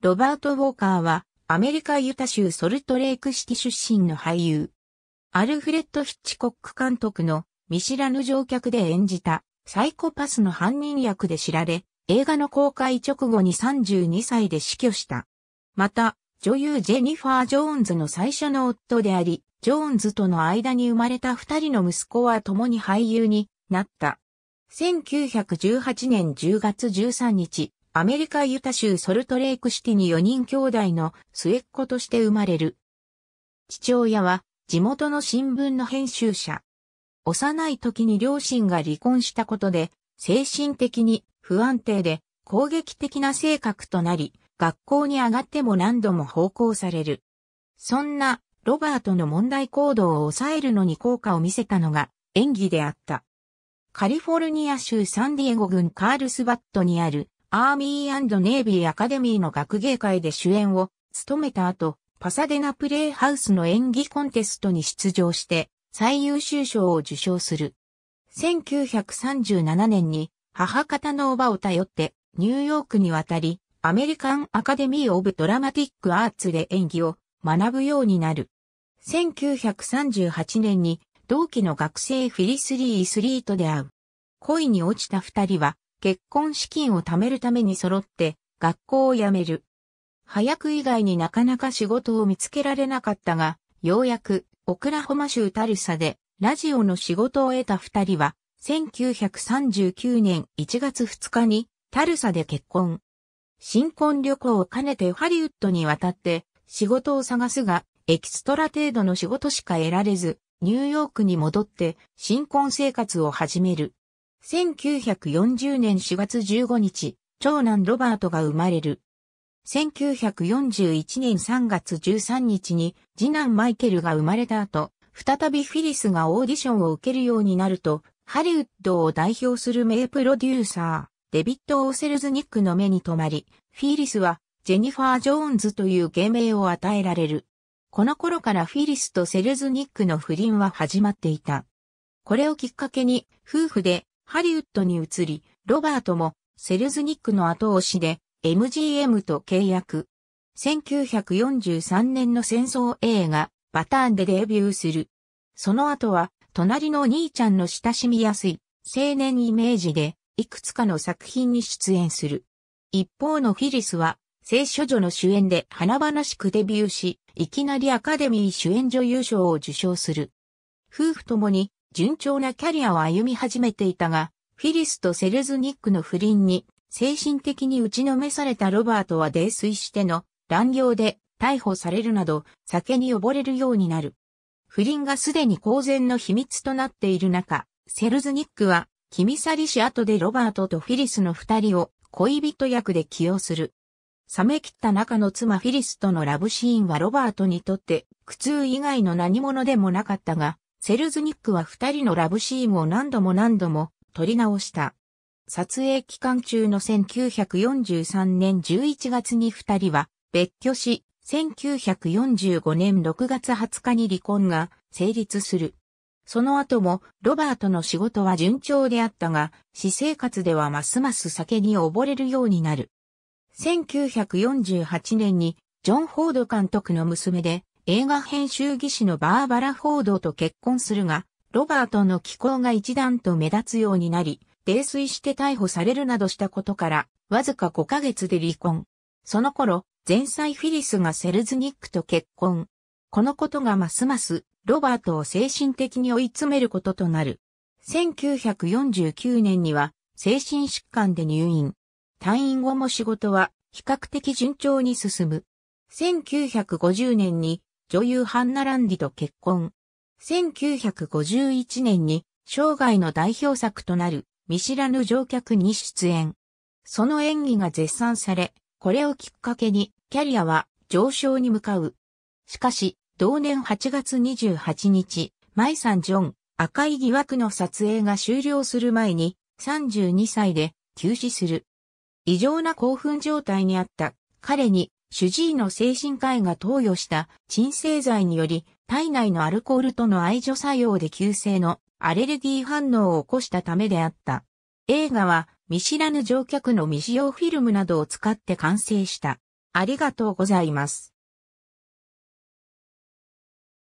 ロバート・ウォーカーは、アメリカ・ユタ州ソルトレークシティ出身の俳優。アルフレッド・ヒッチコック監督の見知らぬ乗客で演じたサイコパスの犯人役で知られ、映画の公開直後に32歳で死去した。また、女優ジェニファー・ジョーンズの最初の夫であり、ジョーンズとの間に生まれた二人の息子は共に俳優になった。1918年10月13日、アメリカ・ユタ州ソルトレイクシティに4人兄弟の末っ子として生まれる。父親は地元の新聞の編集者。幼い時に両親が離婚したことで、精神的に不安定で攻撃的な性格となり、学校に上がっても何度も奉公される。そんなロバートの問題行動を抑えるのに効果を見せたのが演技であった。カリフォルニア州サンディエゴ郡カールスバットにあるアーミーネイビーアカデミーの学芸会で主演を務めた後、パサデナプレイハウスの演技コンテストに出場して最優秀賞を受賞する。1937年に母方のおばを頼ってニューヨークに渡り、アメリカンアカデミー・オブ・ドラマティック・アーツで演技を学ぶようになる。1938年に同期の学生フィリスリー・スリーと出会う。恋に落ちた二人は結婚資金を貯めるために揃って学校を辞める。早く以外になかなか仕事を見つけられなかったが、ようやくオクラホマ州タルサでラジオの仕事を得た二人は、1939年1月2日にタルサで結婚。新婚旅行を兼ねてハリウッドに渡って仕事を探すが、エキストラ程度の仕事しか得られず、ニューヨークに戻って新婚生活を始める。1940年4月15日、長男ロバートが生まれる。1941年3月13日に次男マイケルが生まれた後、再びフィリスがオーディションを受けるようになると、ハリウッドを代表する名プロデューサー、デビッド・オーセルズニックの目に留まり、フィリスはジェニファー・ジョーンズという芸名を与えられる。この頃からフィリスとセルズニックの不倫は始まっていた。これをきっかけに、夫婦でハリウッドに移り、ロバートもセルズニックの後押しで MGM と契約。1943年の戦争映画、バターンでデビューする。その後は、隣の兄ちゃんの親しみやすい青年イメージで、いくつかの作品に出演する。一方のフィリスは、聖書女の主演で華々しくデビューし、いきなりアカデミー主演女優賞を受賞する。夫婦ともに順調なキャリアを歩み始めていたが、フィリスとセルズニックの不倫に、精神的に打ちのめされたロバートは泥酔しての乱行で逮捕されるなど、酒に溺れるようになる。不倫がすでに公然の秘密となっている中、セルズニックは、君去りし後でロバートとフィリスの二人を恋人役で起用する。冷め切った中の妻フィリスとのラブシーンはロバートにとって苦痛以外の何者でもなかったが、セルズニックは二人のラブシーンを何度も何度も撮り直した。撮影期間中の1943年11月に二人は別居し、1945年6月20日に離婚が成立する。その後もロバートの仕事は順調であったが、私生活ではますます酒に溺れるようになる。1948年にジョン・フォード監督の娘で映画編集技師のバーバラ・フォードと結婚するが、ロバートの気候が一段と目立つようになり、泥酔して逮捕されるなどしたことから、わずか5ヶ月で離婚。その頃、前妻フィリスがセルズニックと結婚。このことがますます、ロバートを精神的に追い詰めることとなる。1949年には、精神疾患で入院。退院後も仕事は、比較的順調に進む。1950年に女優ハンナ・ランディと結婚。1951年に生涯の代表作となる見知らぬ乗客に出演。その演技が絶賛され、これをきっかけにキャリアは上昇に向かう。しかし、同年8月28日、マイサン・ジョン、赤い疑惑の撮影が終了する前に、32歳で休止する。異常な興奮状態にあった彼に主治医の精神科医が投与した鎮静剤により、体内のアルコールとの愛乗作用で急性のアレルギー反応を起こしたためであった。映画は見知らぬ乗客の未使用フィルムなどを使って完成した。ありがとうございます。